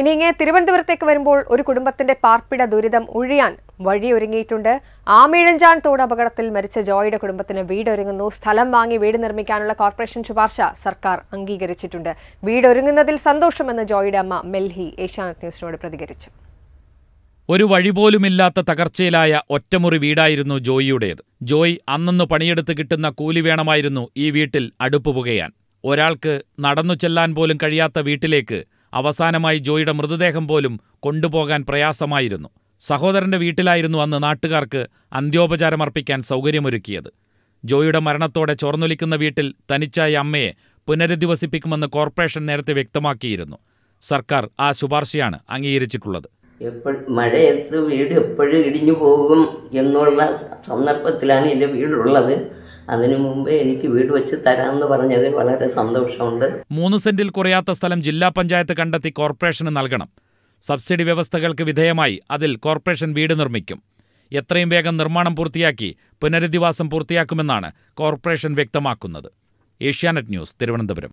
ഇനി ഇങ്ങനെ തിരുവനന്തപുരത്തേക്ക് വരുമ്പോൾ ഒരു കുടുംബത്തിന്റെ പാർപ്പിട ദുരിതം ഒഴിയാൻ വഴിയൊരുങ്ങിയിട്ടുണ്ട് ആമിഴഞ്ചാൻ തോട് അപകടത്തിൽ മരിച്ച ജോയിയുടെ കുടുംബത്തിന് വീടൊരുങ്ങുന്നു സ്ഥലം വാങ്ങി വീട് നിർമ്മിക്കാനുള്ള കോർപ്പറേഷൻ ശുപാർശ സർക്കാർ അംഗീകരിച്ചിട്ടുണ്ട് വീടൊരുങ്ങുന്നതിൽ സന്തോഷമെന്ന് ജോയിയുടെ അമ്മ മെൽഹി ഏഷ്യാനെറ്റ് ന്യൂസിനോട് പ്രതികരിച്ചു ഒരു വഴിപോലുമില്ലാത്ത തകർച്ചയിലായ ഒറ്റമുറി വീടായിരുന്നു ജോയിയുടേത് ജോയ് അന്നന്ന് പണിയെടുത്ത് കിട്ടുന്ന കൂലി വേണമായിരുന്നു ഈ വീട്ടിൽ അടുപ്പ് പുകയാൻ ഒരാൾക്ക് നടന്നു ചെല്ലാൻ പോലും കഴിയാത്ത വീട്ടിലേക്ക് അവസാനമായി ജോയിയുടെ മൃതദേഹം പോലും കൊണ്ടുപോകാൻ പ്രയാസമായിരുന്നു സഹോദരന്റെ വീട്ടിലായിരുന്നു അന്ന് നാട്ടുകാർക്ക് അന്ത്യോപചാരം അർപ്പിക്കാൻ സൗകര്യമൊരുക്കിയത് ജോയിയുടെ മരണത്തോടെ ചോർന്നൊലിക്കുന്ന വീട്ടിൽ തനിച്ചായ അമ്മയെ പുനരധിവസിപ്പിക്കുമെന്ന് കോർപ്പറേഷൻ നേരത്തെ വ്യക്തമാക്കിയിരുന്നു സർക്കാർ ആ ശുപാർശയാണ് അംഗീകരിച്ചിട്ടുള്ളത് മഴയത്ത് വീട് എപ്പോഴും ഇടിഞ്ഞു പോകും എന്നുള്ള സന്ദർഭത്തിലാണ് എൻ്റെ വീടുള്ളത് അതിനു മുമ്പേ എനിക്ക് വീട് വെച്ച് തരാമെന്ന് പറഞ്ഞതിൽ വളരെ സന്തോഷമുണ്ട് മൂന്ന് സെന്റിൽ കുറയാത്ത സ്ഥലം ജില്ലാ പഞ്ചായത്ത് കണ്ടെത്തി കോർപ്പറേഷന് നൽകണം സബ്സിഡി വ്യവസ്ഥകൾക്ക് വിധേയമായി അതിൽ കോർപ്പറേഷൻ വീട് നിർമ്മിക്കും എത്രയും വേഗം നിർമ്മാണം പൂർത്തിയാക്കി പുനരധിവാസം പൂർത്തിയാക്കുമെന്നാണ് കോർപ്പറേഷൻ വ്യക്തമാക്കുന്നത് ഏഷ്യാനെറ്റ് ന്യൂസ് തിരുവനന്തപുരം